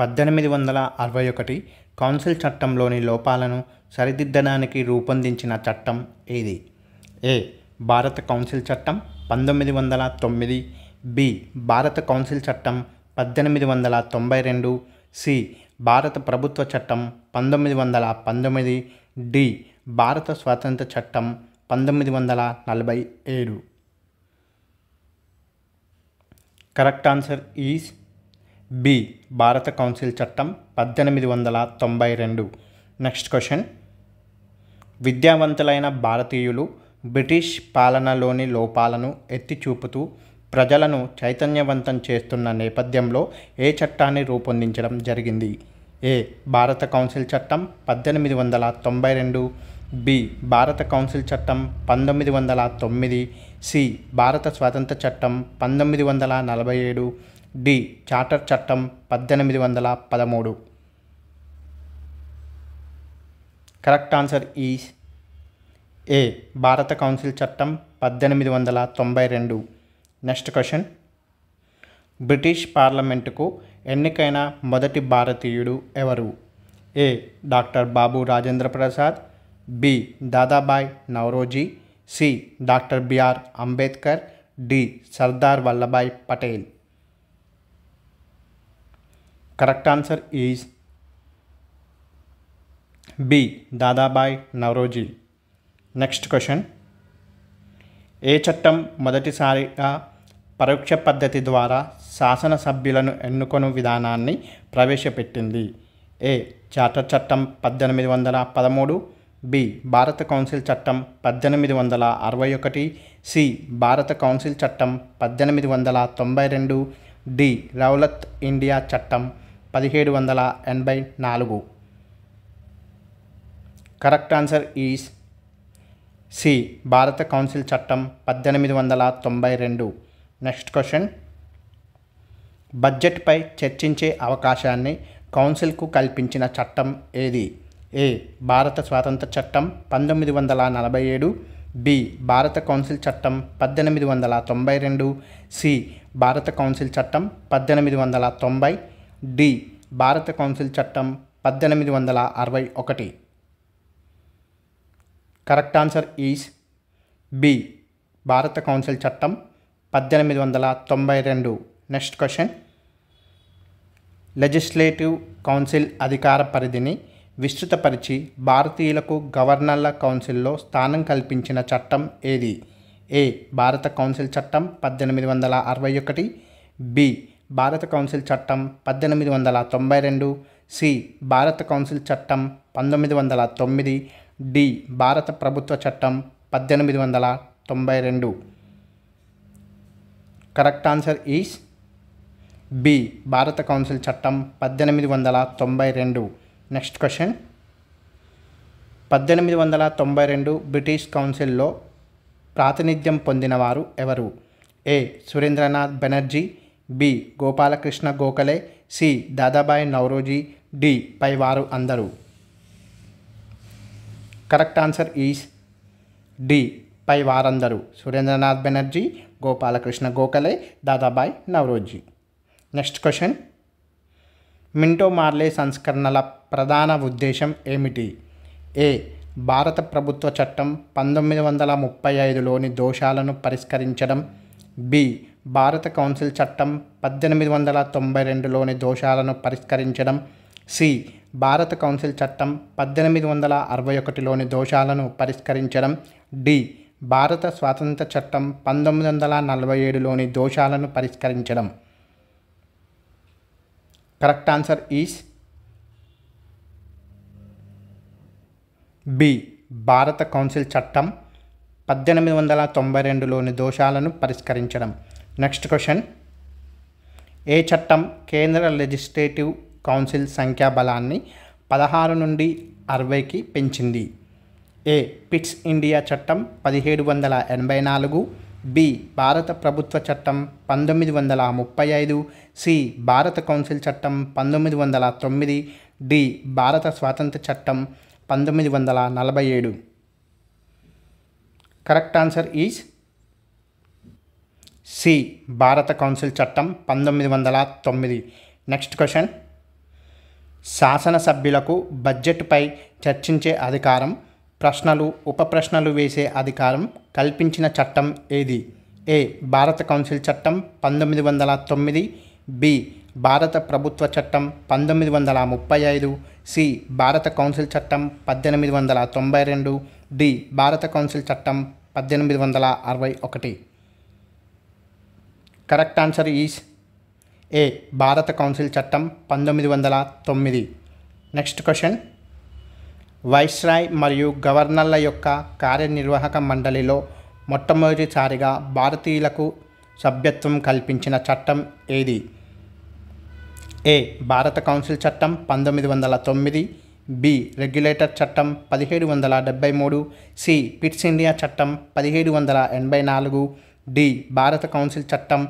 పద్దెనిమిది వందల అరవై ఒకటి కౌన్సిల్ చట్టంలోని లోపాలను సరిదిద్దడానికి రూపొందించిన చట్టం ఏది ఏ భారత కౌన్సిల్ చట్టం పంతొమ్మిది వందల తొమ్మిది బి భారత కౌన్సిల్ చట్టం పద్దెనిమిది వందల తొంభై రెండు సి భారత ప్రభుత్వ చట్టం పంతొమ్మిది వందల పంతొమ్మిది డి భారత స్వాతంత్ర చట్టం పంతొమ్మిది వందల నలభై ఏడు కరెక్ట్ ఆన్సర్ ఈజ్ బి భారత కౌన్సిల్ చట్టం పద్దెనిమిది వందల తొంభై రెండు నెక్స్ట్ క్వశ్చన్ విద్యావంతులైన భారతీయులు బ్రిటిష్ పాలనలోని లోపాలను ఎత్తి చూపుతూ ప్రజలను చైతన్యవంతం చేస్తున్న నేపథ్యంలో ఏ చట్టాన్ని రూపొందించడం జరిగింది ఏ భారత కౌన్సిల్ చట్టం పద్దెనిమిది వందల తొంభై రెండు బి భారత కౌన్సిల్ చట్టం పంతొమ్మిది వందల తొమ్మిది సి భారత స్వాతంత్ర చట్టం పంతొమ్మిది వందల నలభై ఏడు డి చార్టర్ చట్టం పద్దెనిమిది వందల పదమూడు కరెక్ట్ ఆన్సర్ ఈస్ ఏ భారత కౌన్సిల్ చట్టం పద్దెనిమిది వందల తొంభై రెండు నెక్స్ట్ క్వశ్చన్ బ్రిటిష్ పార్లమెంటుకు ఎన్నికైన మొదటి భారతీయుడు ఎవరు A doctor Babu Rajendra Prasad B Dadabhai Naoroji C doctor BR Ambedkar D Sardar Vallabhbhai Patel correct answer is B Dadabhai Naoroji next question ఏ చట్టం మొదటిసారిగా పరోక్ష పద్ధతి ద్వారా శాసనసభ్యులను ఎన్నుకొను విధానాన్ని ప్రవేశపెట్టింది ఏ చార్టర్ చట్టం పద్దెనిమిది వందల పదమూడు బి భారత కౌన్సిల్ చట్టం పద్దెనిమిది వందల అరవై ఒకటి సి భారత కౌన్సిల్ చట్టం పద్దెనిమిది వందల తొంభై రెండు డి రౌలత్ ఇండియా చట్టం పదిహేడు వందల ఎనభై నాలుగు కరెక్ట్ ఆన్సర్ ఈజ్ సి భారత కౌన్సిల్ చట్టం పద్దెనిమిది వందల తొంభై రెండు నెక్స్ట్ క్వశ్చన్ బడ్జెట్పై చర్చించే అవకాశాన్ని కౌన్సిల్కు కల్పించిన చట్టం ఏది ఏ భారత స్వాతంత్ర చట్టం పంతొమ్మిది వందల నలభై ఏడు బి భారత కౌన్సిల్ చట్టం పద్దెనిమిది వందల తొంభై రెండు సి భారత కౌన్సిల్ చట్టం పద్దెనిమిది వందల తొంభై డి భారత కౌన్సిల్ చట్టం పద్దెనిమిది వందల అరవై ఒకటి కరెక్ట్ ఆన్సర్ ఈజ్ బి భారత కౌన్సిల్ చట్టం పద్దెనిమిది వందల తొంభై రెండు నెక్స్ట్ క్వశ్చన్ లెజిస్లేటివ్ కౌన్సిల్ అధికార పరిధిని విస్తృతపరిచి భారతీయులకు గవర్నర్ల కౌన్సిల్లో స్థానం కల్పించిన చట్టం ఏది ఏ భారత కౌన్సిల్ చట్టం పద్దెనిమిది వందల అరవై ఒకటి బి భారత కౌన్సిల్ చట్టం పద్దెనిమిది వందల తొంభై రెండు సి భారత కౌన్సిల్ చట్టం పంతొమ్మిది వందల తొమ్మిది డి భారత ప్రభుత్వ చట్టం పద్దెనిమిది వందల తొంభై రెండు కరెక్ట్ ఆన్సర్ ఈస్ బి భారత కౌన్సిల్ చట్టం పద్దెనిమిది వందల తొంభై రెండు నెక్స్ట్ క్వశ్చన్ పద్దెనిమిది వందల తొంభై రెండు బ్రిటిష్ కౌన్సిల్లో ప్రాతినిధ్యం పొందినవారు ఎవరు A Surendranath Banerjee B Gopal Krishna Gokhale C Dadabhai Naoroji D వారు అందరూ కరెక్ట్ ఆన్సర్ ఈజ్ డి పై వారందరూ Surendranath Banerjee Gopal Krishna Gokhale Dadabhai Naoroji next question Minto Morley సంస్కరణల ప్రధాన ఉద్దేశం ఏమిటి ఏ భారత ప్రభుత్వ చట్టం పంతొమ్మిది వందల ముప్పై ఐదులోని దోషాలను పరిష్కరించడం బి భారత కౌన్సిల్ చట్టం పద్దెనిమిది వందల తొంభై రెండులోని దోషాలను పరిష్కరించడం సి భారత కౌన్సిల్ చట్టం పద్దెనిమిది వందల అరవై ఒకటిలోని దోషాలను పరిష్కరించడం డి భారత స్వాతంత్ర చట్టం పంతొమ్మిది వందల నలభై ఏడులోని దోషాలను పరిష్కరించడం కరెక్ట్ ఆన్సర్ ఈస్ బి భారత కౌన్సిల్ చట్టం పద్దెనిమిది వందల తొంభై రెండులోని దోషాలను పరిష్కరించడం నెక్స్ట్ క్వశ్చన్ ఏ చట్టం కేంద్ర లెజిస్లేటివ్ కౌన్సిల్ సంఖ్యా బలాన్ని పదహారు నుండి అరవైకి పెంచింది ఏ పిట్స్ ఇండియా చట్టం పదిహేడు వందల ఎనభై నాలుగు బి భారత ప్రభుత్వ చట్టం పంతొమ్మిది వందల ముప్పై ఐదు సి భారత కౌన్సిల్ చట్టం పంతొమ్మిది వందల తొమ్మిది డి భారత స్వాతంత్ర చట్టం పంతొమ్మిది వందల నలభై ఏడు కరెక్ట్ ఆన్సర్ ఈజ్ సి భారత కౌన్సిల్ చట్టం పంతొమ్మిది వందల తొమ్మిది నెక్స్ట్ క్వశ్చన్ శాసనసభ్యులకు బడ్జెట్పై చర్చించే అధికారం ప్రశ్నలు ఉప ప్రశ్నలు వేసే అధికారం కల్పించిన చట్టం ఏది ఏ భారత కౌన్సిల్ చట్టం పంతొమ్మిది వందల తొమ్మిది బి భారత ప్రభుత్వ చట్టం పంతొమ్మిది వందల ముప్పై ఐదు సి భారత కౌన్సిల్ చట్టం పద్దెనిమిది వందల తొంభై రెండు డి భారత కౌన్సిల్ చట్టం పద్దెనిమిది వందల అరవై ఒకటి కరెక్ట్ ఆన్సర్ ఈజ్ ఏ భారత కౌన్సిల్ చట్టం పంతొమ్మిది వందల తొమ్మిది నెక్స్ట్ క్వశ్చన్ వైస్రాయ్ మరియు గవర్నర్ల యొక్క కార్యనిర్వాహక మండలిలో మొట్టమొదటిసారిగా భారతీయులకు సభ్యత్వం కల్పించిన చట్టం ఏది ఏ భారత కౌన్సిల్ చట్టం పంతొమ్మిది వందల తొమ్మిది బి రెగ్యులేటర్ చట్టం పదిహేడు వందల డెబ్బై మూడు సి పిట్స్ ఇండియా చట్టం పదిహేడు వందల ఎనభై నాలుగు డి భారత కౌన్సిల్ చట్టం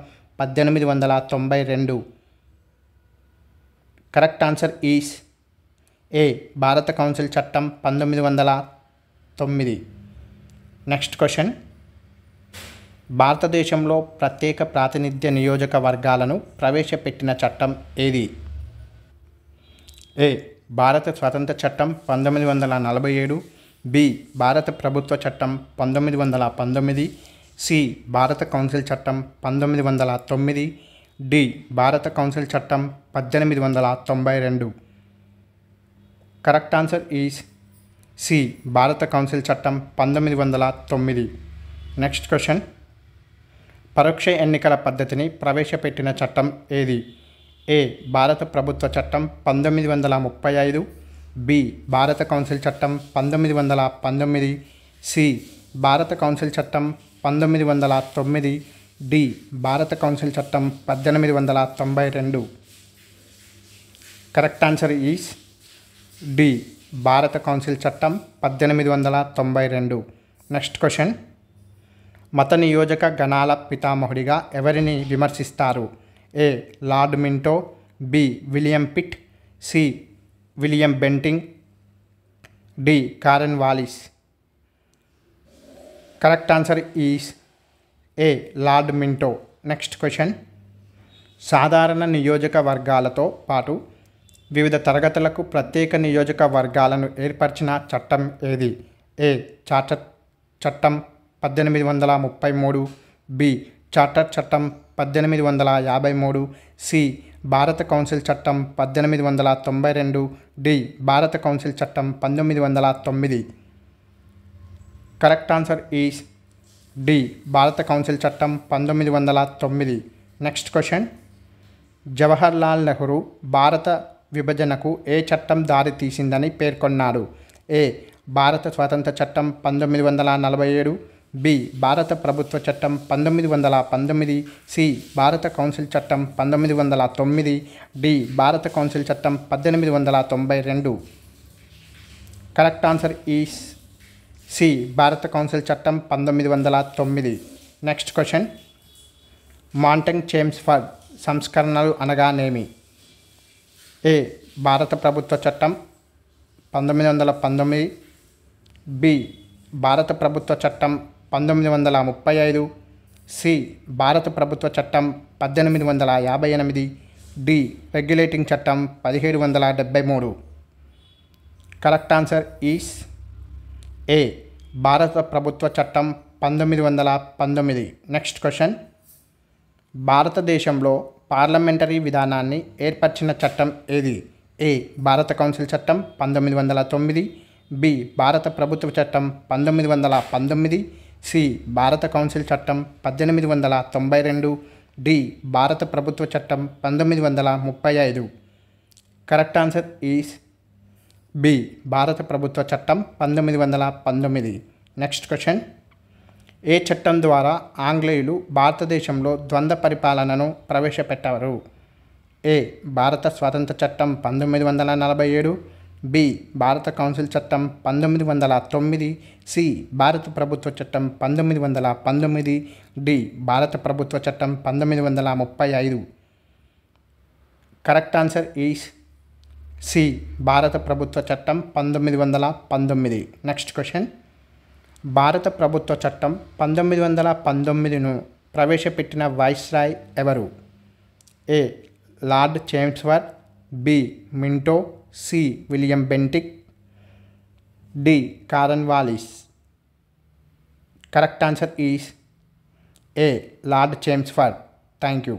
పద్దెనిమిది వందల తొంభై రెండు కరెక్ట్ ఆన్సర్ ఈస్ ఏ భారత కౌన్సిల్ చట్టం పంతొమ్మిది వందల తొమ్మిది నెక్స్ట్ క్వశ్చన్ భారతదేశంలో ప్రత్యేక ప్రాతినిధ్య నియోజకవర్గాలను ప్రవేశపెట్టిన చట్టం ఏది ఏ భారత స్వతంత్ర చట్టం పంతొమ్మిది వందల నలభై ఏడు బి భారత ప్రభుత్వ చట్టం పంతొమ్మిది వందల పంతొమ్మిది సి భారత కౌన్సిల్ చట్టం పంతొమ్మిది వందల తొమ్మిది డి భారత కౌన్సిల్ చట్టం పద్దెనిమిది వందల తొంభై రెండు కరెక్ట్ ఆన్సర్ ఈజ్ సి భారత కౌన్సిల్ చట్టం పంతొమ్మిది వందల తొమ్మిది నెక్స్ట్ క్వశ్చన్ పరోక్ష ఎన్నికల పద్ధతిని ప్రవేశపెట్టిన చట్టం ఏది ఏ భారత ప్రభుత్వ చట్టం పంతొమ్మిది వందల ముప్పై ఐదు బి భారత కౌన్సిల్ చట్టం పంతొమ్మిది వందల పంతొమ్మిది సి భారత కౌన్సిల్ చట్టం పంతొమ్మిది వందల తొమ్మిది డి భారత కౌన్సిల్ చట్టం పద్దెనిమిది వందల తొంభై రెండు కరెక్ట్ ఆన్సర్ ఈస్ డి భారత కౌన్సిల్ చట్టం పద్దెనిమిది వందల తొంభై రెండు నెక్స్ట్ క్వశ్చన్ మత నియోజక గణాల పితామహుడిగా ఎవరిని విమర్శిస్తారు A lord Minto B William Pitt C William Bentinck D Cornwallis correct answer is A lord Minto next question సాధారణ నియోజకవర్గాలతో పాటు వివిధ తరగతులకు ప్రత్యేక నియోజకవర్గాలను ఏర్పరిచిన చట్టం ఏది ఏ చార్టర్ చట్టం పద్దెనిమిది వందల ముప్పై మూడు బి చార్టర్ చట్టం పద్దెనిమిది వందల యాభై మూడు సి భారత కౌన్సిల్ చట్టం పద్దెనిమిది వందల తొంభై రెండు డి భారత కౌన్సిల్ చట్టం పంతొమ్మిది వందల తొమ్మిది కరెక్ట్ ఆన్సర్ ఈజ్ డి భారత కౌన్సిల్ చట్టం పంతొమ్మిది వందల తొమ్మిది నెక్స్ట్ క్వశ్చన్ జవహర్లాల్ నెహ్రూ భారత విభజనకు ఏ చట్టం దారి తీసిందని పేర్కొన్నారు ఏ భారత స్వాతంత్ర చట్టం పంతొమ్మిది వందల నలభై ఏడు బి భారత ప్రభుత్వ చట్టం పంతొమ్మిది వందల పంతొమ్మిది సి భారత కౌన్సిల్ చట్టం పంతొమ్మిది వందల తొమ్మిది డి భారత కౌన్సిల్ చట్టం పద్దెనిమిది వందల తొంభై రెండు కరెక్ట్ ఆన్సర్ ఈస్ సి భారత కౌన్సిల్ చట్టం పంతొమ్మిది వందల తొమ్మిది నెక్స్ట్ క్వశ్చన్ మాంటంగ్ ఫర్ సంస్కరణలు అనగానేమి ఏ భారత ప్రభుత్వ చట్టం పంతొమ్మిది వందల పంతొమ్మిది బి భారత ప్రభుత్వ చట్టం పంతొమ్మిది వందల ముప్పై ఐదు సి భారత ప్రభుత్వ చట్టం పద్దెనిమిది వందల యాభై ఎనిమిది డి రెగ్యులేటింగ్ చట్టం పదిహేడు వందల డెబ్బై మూడు కరెక్ట్ ఆన్సర్ ఈస్ ఏ భారత ప్రభుత్వ చట్టం పంతొమ్మిది వందల పంతొమ్మిది నెక్స్ట్ క్వశ్చన్ భారతదేశంలో పార్లమెంటరీ విధానాన్ని ఏర్పరిచిన చట్టం ఏది ఏ భారత కౌన్సిల్ చట్టం పంతొమ్మిది వందల తొమ్మిది బి భారత ప్రభుత్వ చట్టం పంతొమ్మిది వందల పంతొమ్మిది సి భారత కౌన్సిల్ చట్టం పద్దెనిమిది వందల తొంభై రెండు డి భారత ప్రభుత్వ చట్టం పంతొమ్మిది వందల ముప్పై ఐదు కరెక్ట్ ఆన్సర్ ఈస్ బి భారత ప్రభుత్వ చట్టం పంతొమ్మిది వందల పంతొమ్మిది నెక్స్ట్ క్వశ్చన్ ఏ చట్టం ద్వారా ఆంగ్లేయులు భారతదేశంలో ద్వంద్వ పరిపాలనను ప్రవేశపెట్టారు ఏ భారత స్వాతంత్ర చట్టం పంతొమ్మిది వందల నలభై ఏడు బి భారత కౌన్సిల్ చట్టం పంతొమ్మిది వందల తొమ్మిది సి భారత ప్రభుత్వ చట్టం పంతొమ్మిది వందల పంతొమ్మిది డి భారత ప్రభుత్వ చట్టం పంతొమ్మిది వందల ముప్పై ఐదు కరెక్ట్ ఆన్సర్ ఈస్ సి భారత ప్రభుత్వ చట్టం పంతొమ్మిది వందల పంతొమ్మిది నెక్స్ట్ క్వశ్చన్ భారత ప్రభుత్వ చట్టం పంతొమ్మిది వందల పంతొమ్మిదిను ప్రవేశపెట్టిన వైస్రాయ్ ఎవరు A lord Chelmsford B Minto C William Bentinck D Cornwallis correct answer is A lord Chelmsford thank you